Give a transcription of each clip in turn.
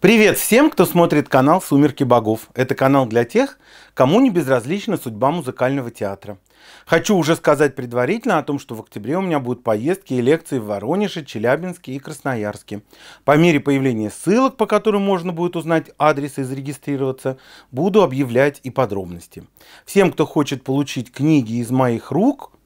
Привет всем, кто смотрит канал «Сумерки богов». Это канал для тех, кому не безразлична судьба музыкального театра. Хочу уже сказать предварительно о том, что в октябре у меня будут поездки и лекции в Воронеже, Челябинске и Красноярске. По мере появления ссылок, по которым можно будет узнать адрес и зарегистрироваться, буду объявлять и подробности. Всем, кто хочет получить книги из моих рук –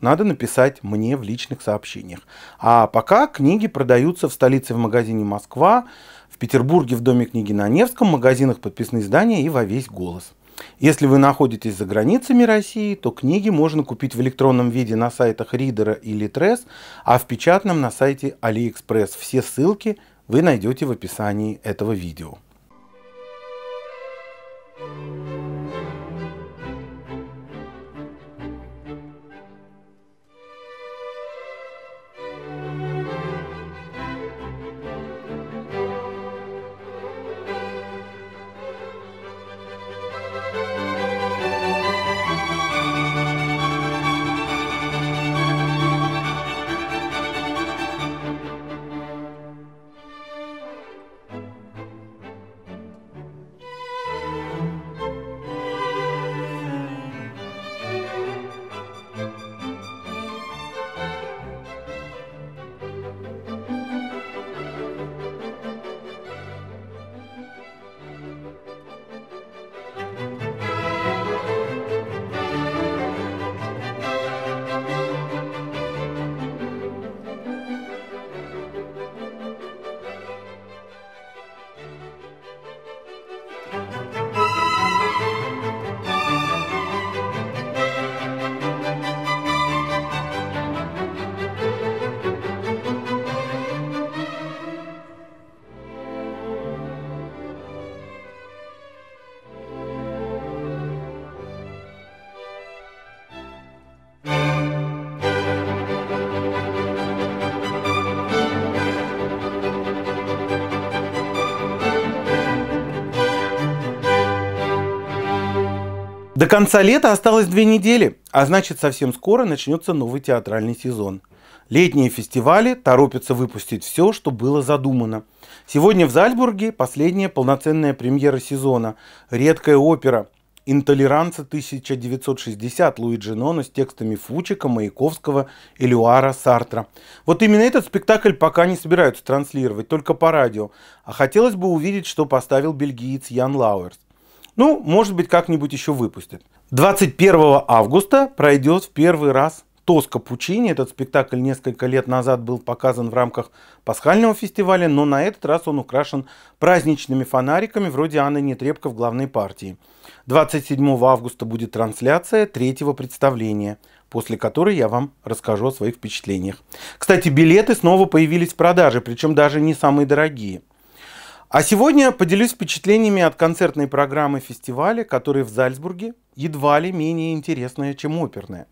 надо написать мне в личных сообщениях. А пока книги продаются в столице в магазине Москва, в Петербурге в Доме книги на Невском, магазинах подписные издания и во весь голос. Если вы находитесь за границами России, то книги можно купить в электронном виде на сайтах Ридера или Трес, а в печатном на сайте AliExpress. Все ссылки вы найдете в описании этого видео. конца лета осталось две недели, а значит совсем скоро начнется новый театральный сезон. Летние фестивали торопятся выпустить все, что было задумано. Сегодня в Зальбурге последняя полноценная премьера сезона – редкая опера «Интолеранца 1960» Луиджи Ноно с текстами Фучика, Маяковского, Элюара, Сартра. Вот именно этот спектакль пока не собираются транслировать, только по радио. А хотелось бы увидеть, что поставил бельгиец Ян Лауэрс. Ну, может быть, как-нибудь еще выпустят. 21 августа пройдет в первый раз «Тоска Пучини». Этот спектакль несколько лет назад был показан в рамках пасхального фестиваля, но на этот раз он украшен праздничными фонариками вроде Анны Нетребко в главной партии. 27 августа будет трансляция третьего представления, после которой я вам расскажу о своих впечатлениях. Кстати, билеты снова появились в продаже, причем даже не самые дорогие – а сегодня поделюсь впечатлениями от концертной программы фестиваля, который в Зальцбурге едва ли менее интересная, чем оперная.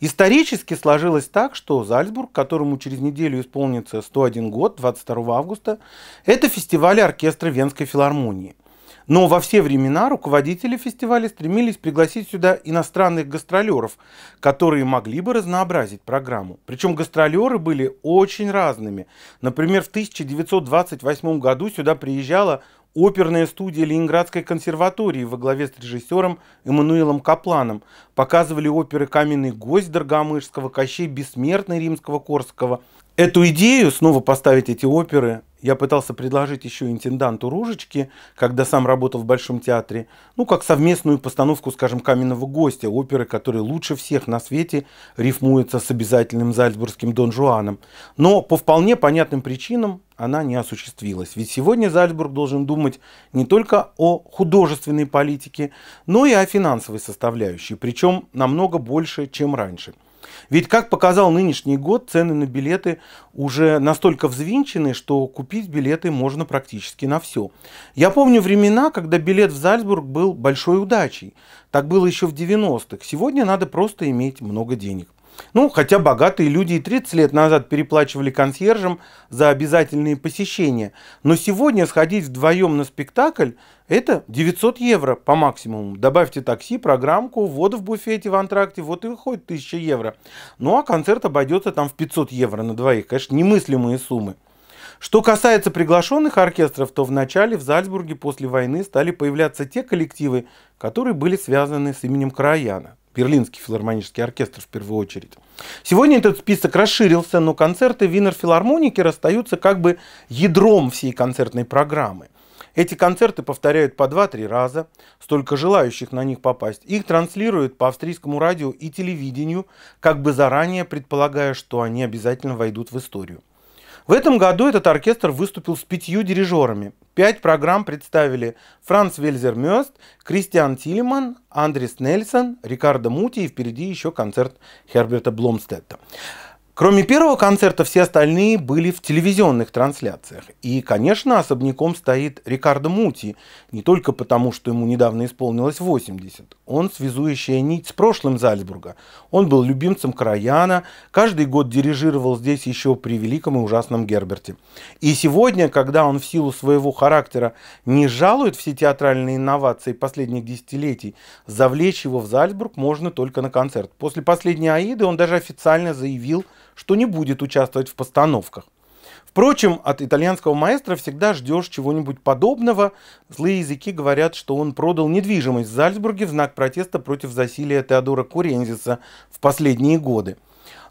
Исторически сложилось так, что Зальцбург, которому через неделю исполнится 101 год, 22 августа, это фестиваль оркестра Венской филармонии – но во все времена руководители фестиваля стремились пригласить сюда иностранных гастролеров, которые могли бы разнообразить программу. Причем гастролеры были очень разными. Например, в 1928 году сюда приезжала оперная студия Ленинградской консерватории во главе с режиссером Эммануилом Капланом. Показывали оперы «Каменный гость» Доргомышского, «Кощей бессмертный» Римского-Корского. Эту идею снова поставить эти оперы я пытался предложить еще интенданту Ружечки, когда сам работал в Большом театре, ну, как совместную постановку, скажем, «Каменного гостя», оперы, которая лучше всех на свете рифмуется с обязательным зальцбургским Дон Жуаном. Но по вполне понятным причинам она не осуществилась. Ведь сегодня Зальцбург должен думать не только о художественной политике, но и о финансовой составляющей, причем намного больше, чем раньше – ведь, как показал нынешний год, цены на билеты уже настолько взвинчены, что купить билеты можно практически на все. Я помню времена, когда билет в Зальцбург был большой удачей. Так было еще в 90-х. Сегодня надо просто иметь много денег. Ну, хотя богатые люди и 30 лет назад переплачивали консьержем за обязательные посещения. Но сегодня сходить вдвоем на спектакль – это 900 евро по максимуму. Добавьте такси, программку, воду в буфете в антракте, вот и выходит 1000 евро. Ну, а концерт обойдется там в 500 евро на двоих. Конечно, немыслимые суммы. Что касается приглашенных оркестров, то в начале в Зальцбурге после войны стали появляться те коллективы, которые были связаны с именем Краяна. Берлинский филармонический оркестр в первую очередь. Сегодня этот список расширился, но концерты Винер филармоники расстаются как бы ядром всей концертной программы. Эти концерты повторяют по 2-3 раза, столько желающих на них попасть. Их транслируют по австрийскому радио и телевидению, как бы заранее предполагая, что они обязательно войдут в историю. В этом году этот оркестр выступил с пятью дирижерами. Пять программ представили Франц Вельзер Мёст, Кристиан Тилеман, Андрис Нельсон, Рикардо Мути и впереди еще концерт Херберта Бломстедта. Кроме первого концерта, все остальные были в телевизионных трансляциях. И, конечно, особняком стоит Рикардо Мути. Не только потому, что ему недавно исполнилось 80. Он связующая нить с прошлым Зальцбурга. Он был любимцем Краяна, каждый год дирижировал здесь еще при великом и ужасном Герберте. И сегодня, когда он в силу своего характера не жалует все театральные инновации последних десятилетий, завлечь его в Зальцбург можно только на концерт. После последней Аиды он даже официально заявил, что не будет участвовать в постановках. Впрочем, от итальянского маэстро всегда ждешь чего-нибудь подобного. Злые языки говорят, что он продал недвижимость в Зальцбурге в знак протеста против засилия Теодора Курензиса в последние годы.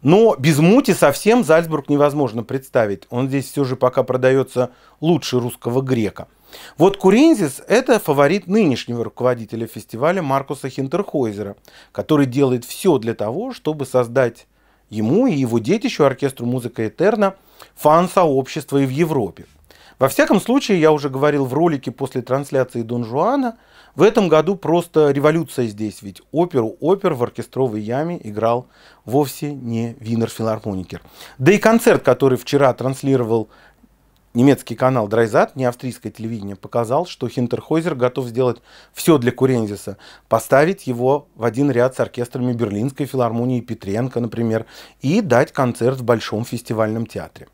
Но без мути совсем Зальцбург невозможно представить. Он здесь все же пока продается лучше русского грека. Вот Курензис – это фаворит нынешнего руководителя фестиваля Маркуса Хинтерхойзера, который делает все для того, чтобы создать ему и его детищу, оркестру музыка Этерна, фан-сообщества и в Европе. Во всяком случае, я уже говорил в ролике после трансляции Дон Жуана, в этом году просто революция здесь, ведь оперу опер в оркестровой яме играл вовсе не Винер Филармоникер. Да и концерт, который вчера транслировал немецкий канал Драйзат, не австрийское телевидение, показал, что Хинтерхойзер готов сделать все для Курензиса. Поставить его в один ряд с оркестрами Берлинской филармонии Петренко, например, и дать концерт в Большом фестивальном театре.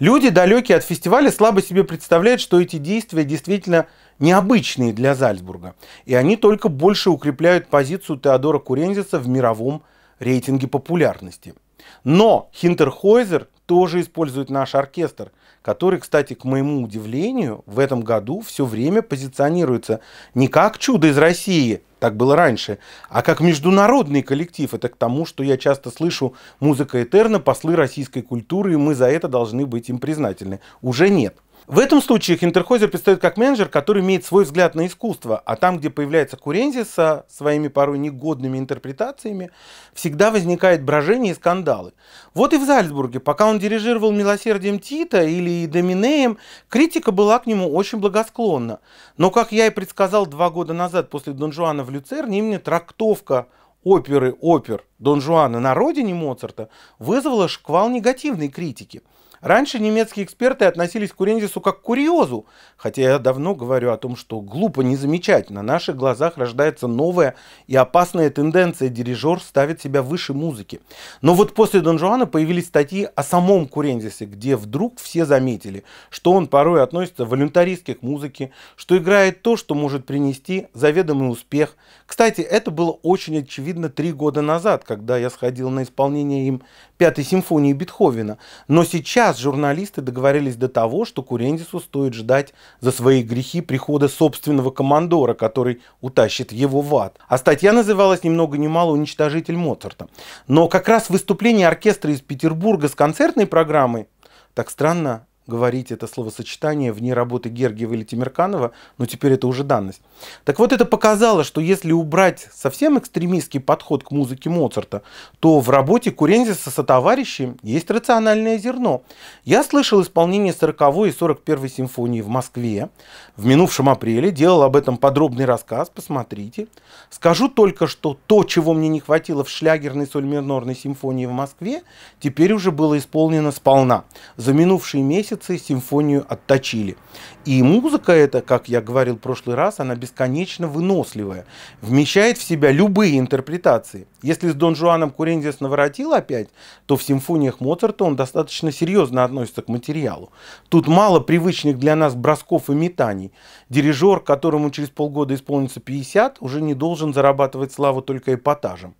Люди, далекие от фестиваля, слабо себе представляют, что эти действия действительно необычные для Зальцбурга. И они только больше укрепляют позицию Теодора Курензиса в мировом рейтинге популярности – но Хинтерхойзер тоже использует наш оркестр, который, кстати, к моему удивлению, в этом году все время позиционируется не как чудо из России, так было раньше, а как международный коллектив. Это к тому, что я часто слышу музыка Этерна, послы российской культуры, и мы за это должны быть им признательны. Уже нет. В этом случае Хинтерхозер предстает как менеджер, который имеет свой взгляд на искусство, а там, где появляется Курензи со своими порой негодными интерпретациями, всегда возникает брожение и скандалы. Вот и в Зальцбурге, пока он дирижировал «Милосердием Тита» или «Доминеем», критика была к нему очень благосклонна. Но, как я и предсказал два года назад после «Дон Жуана» в Люцерне, именно трактовка оперы опер Дон Жуана на родине Моцарта вызвала шквал негативной критики – Раньше немецкие эксперты относились к курензису как к курьезу, хотя я давно говорю о том, что глупо не замечать, на наших глазах рождается новая и опасная тенденция, дирижер ставит себя выше музыки. Но вот после Дон Жуана появились статьи о самом курензисе, где вдруг все заметили, что он порой относится волюнтаристски к музыке, что играет то, что может принести заведомый успех. Кстати, это было очень очевидно три года назад, когда я сходил на исполнение им Пятой симфонии Бетховена. Но сейчас раз журналисты договорились до того, что Курендису стоит ждать за свои грехи прихода собственного командора, который утащит его в ад. А статья называлась немного много ни мало уничтожитель Моцарта». Но как раз выступление оркестра из Петербурга с концертной программой так странно говорить это словосочетание вне работы Гергиева или Тимирканова, но теперь это уже данность. Так вот, это показало, что если убрать совсем экстремистский подход к музыке Моцарта, то в работе Курензиса со товарищем есть рациональное зерно. Я слышал исполнение 40 и 41 симфонии в Москве в минувшем апреле, делал об этом подробный рассказ, посмотрите. Скажу только, что то, чего мне не хватило в шлягерной соль минорной симфонии в Москве, теперь уже было исполнено сполна. За минувший месяц месяцы симфонию отточили. И музыка эта, как я говорил в прошлый раз, она бесконечно выносливая, вмещает в себя любые интерпретации. Если с Дон Жуаном Курензис наворотил опять, то в симфониях Моцарта он достаточно серьезно относится к материалу. Тут мало привычных для нас бросков и метаний. Дирижер, которому через полгода исполнится 50, уже не должен зарабатывать славу только эпатажем.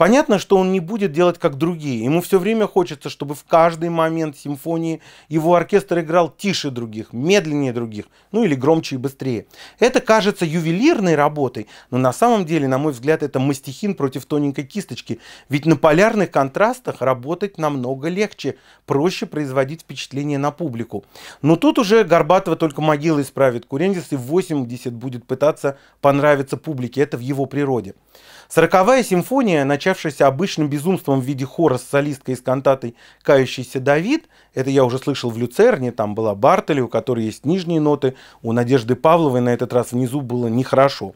Понятно, что он не будет делать как другие. Ему все время хочется, чтобы в каждый момент симфонии его оркестр играл тише других, медленнее других, ну или громче и быстрее. Это кажется ювелирной работой, но на самом деле, на мой взгляд, это мастихин против тоненькой кисточки. Ведь на полярных контрастах работать намного легче, проще производить впечатление на публику. Но тут уже Горбатова только могилы исправит. Курендис и 80 будет пытаться понравиться публике. Это в его природе. Сороковая симфония, начало начавшаяся обычным безумством в виде хора с солисткой из кантатой «Кающийся Давид», это я уже слышал в Люцерне, там была Бартоле, у которой есть нижние ноты, у Надежды Павловой на этот раз внизу было нехорошо.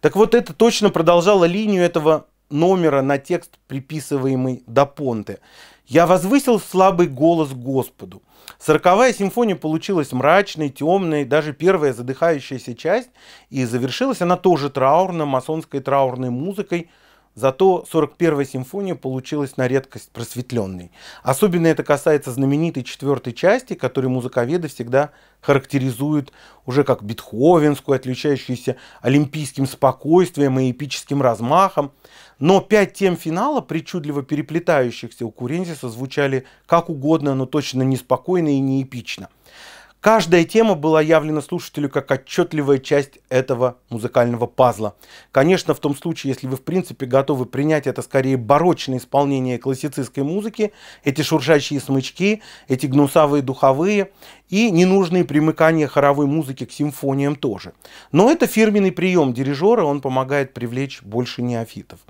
Так вот, это точно продолжало линию этого номера на текст, приписываемый до Понте. «Я возвысил слабый голос Господу». Сороковая симфония получилась мрачной, темной, даже первая задыхающаяся часть, и завершилась она тоже траурно, масонской траурной музыкой – Зато 41-я симфония получилась на редкость просветленной. Особенно это касается знаменитой четвертой части, которую музыковеды всегда характеризуют уже как бетховенскую, отличающуюся олимпийским спокойствием и эпическим размахом. Но пять тем финала, причудливо переплетающихся у Курензиса, звучали как угодно, но точно неспокойно и не эпично. Каждая тема была явлена слушателю как отчетливая часть этого музыкального пазла. Конечно, в том случае, если вы в принципе готовы принять это скорее барочное исполнение классицистской музыки, эти шуршащие смычки, эти гнусавые духовые и ненужные примыкания хоровой музыки к симфониям тоже. Но это фирменный прием дирижера, он помогает привлечь больше неофитов.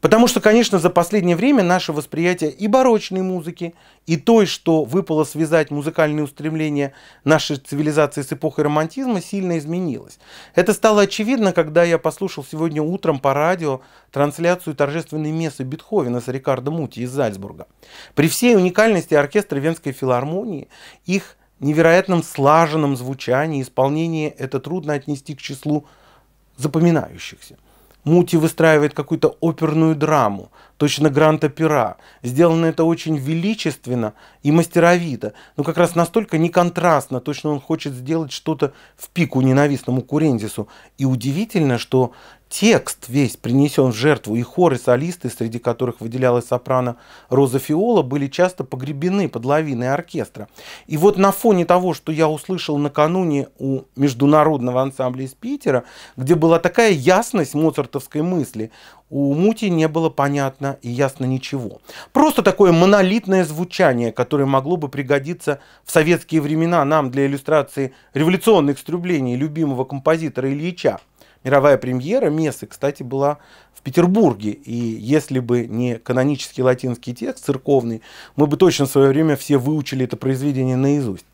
Потому что, конечно, за последнее время наше восприятие и барочной музыки, и той, что выпало связать музыкальные устремления нашей цивилизации с эпохой романтизма, сильно изменилось. Это стало очевидно, когда я послушал сегодня утром по радио трансляцию торжественной мессы Бетховена с Рикардо Мути из Зальцбурга. При всей уникальности оркестра Венской филармонии, их невероятном слаженном звучании исполнение это трудно отнести к числу запоминающихся. Мути выстраивает какую-то оперную драму, точно гранта пера. Сделано это очень величественно и мастеровито, но ну, как раз настолько неконтрастно, точно он хочет сделать что-то в пику ненавистному Курензису. И удивительно, что текст весь принесен в жертву, и хоры, солисты, среди которых выделялась сопрано Роза Фиола, были часто погребены под лавиной оркестра. И вот на фоне того, что я услышал накануне у международного ансамбля из Питера, где была такая ясность моцартовской мысли, у Мути не было понятно и ясно ничего. Просто такое монолитное звучание, которое могло бы пригодиться в советские времена нам для иллюстрации революционных струблений любимого композитора Ильича. Мировая премьера Мессы, кстати, была в Петербурге. И если бы не канонический латинский текст церковный, мы бы точно в свое время все выучили это произведение наизусть.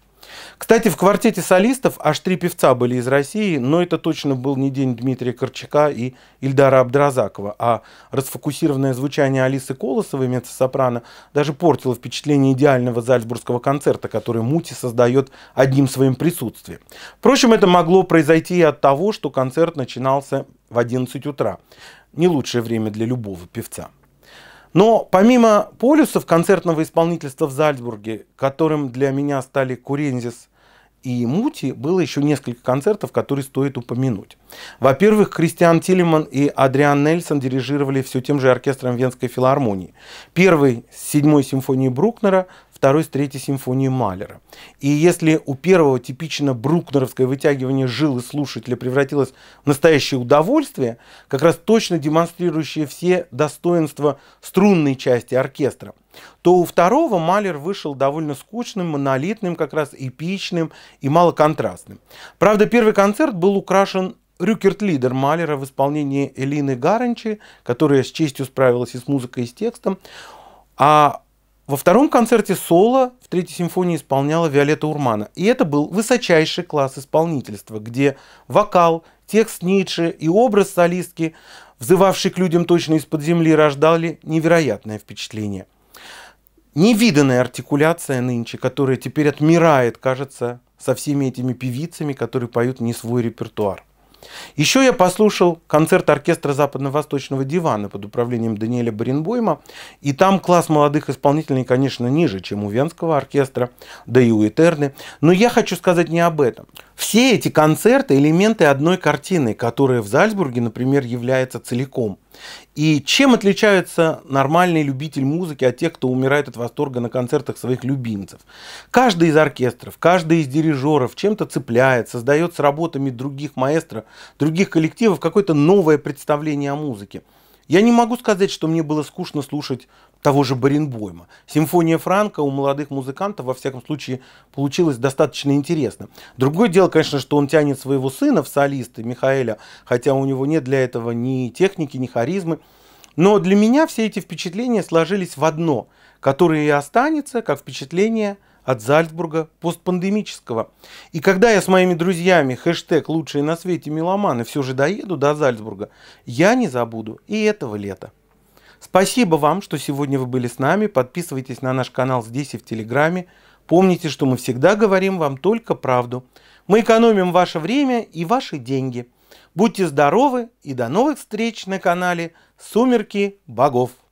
Кстати, в квартете солистов аж три певца были из России, но это точно был не день Дмитрия Корчака и Ильдара Абдразакова, а расфокусированное звучание Алисы Колосовой, меццо-сопрано, даже портило впечатление идеального зальцбургского концерта, который Мути создает одним своим присутствием. Впрочем, это могло произойти и от того, что концерт начинался в 11 утра. Не лучшее время для любого певца. Но помимо полюсов концертного исполнительства в Зальцбурге, которым для меня стали Курензис и Мути, было еще несколько концертов, которые стоит упомянуть. Во-первых, Кристиан Тилеман и Адриан Нельсон дирижировали все тем же оркестром Венской филармонии. Первый с седьмой симфонии Брукнера, второй с третьей симфонии Малера. И если у первого типично брукнеровское вытягивание жилы слушателя превратилось в настоящее удовольствие, как раз точно демонстрирующее все достоинства струнной части оркестра, то у второго Малер вышел довольно скучным, монолитным, как раз эпичным и малоконтрастным. Правда, первый концерт был украшен Рюкерт-лидер Малера в исполнении Элины Гаранчи, которая с честью справилась и с музыкой, и с текстом. А во втором концерте соло в Третьей симфонии исполняла Виолетта Урмана. И это был высочайший класс исполнительства, где вокал, текст Ницше и образ солистки, взывавший к людям точно из-под земли, рождали невероятное впечатление. Невиданная артикуляция нынче, которая теперь отмирает, кажется, со всеми этими певицами, которые поют не свой репертуар. Еще я послушал концерт оркестра Западно-Восточного дивана под управлением Даниэля Баренбойма, и там класс молодых исполнителей, конечно, ниже, чем у Венского оркестра, да и у Этерны. Но я хочу сказать не об этом. Все эти концерты – элементы одной картины, которая в Зальцбурге, например, является целиком – и чем отличается нормальный любитель музыки от тех, кто умирает от восторга на концертах своих любимцев? Каждый из оркестров, каждый из дирижеров чем-то цепляет, создает с работами других маэстро, других коллективов какое-то новое представление о музыке. Я не могу сказать, что мне было скучно слушать того же Баренбойма. Симфония Франка у молодых музыкантов, во всяком случае, получилась достаточно интересно. Другое дело, конечно, что он тянет своего сына в солисты, Михаэля, хотя у него нет для этого ни техники, ни харизмы. Но для меня все эти впечатления сложились в одно, которое и останется как впечатление – от Зальцбурга постпандемического. И когда я с моими друзьями хэштег «Лучшие на свете меломаны» все же доеду до Зальцбурга, я не забуду и этого лета. Спасибо вам, что сегодня вы были с нами. Подписывайтесь на наш канал здесь и в Телеграме. Помните, что мы всегда говорим вам только правду. Мы экономим ваше время и ваши деньги. Будьте здоровы и до новых встреч на канале «Сумерки богов».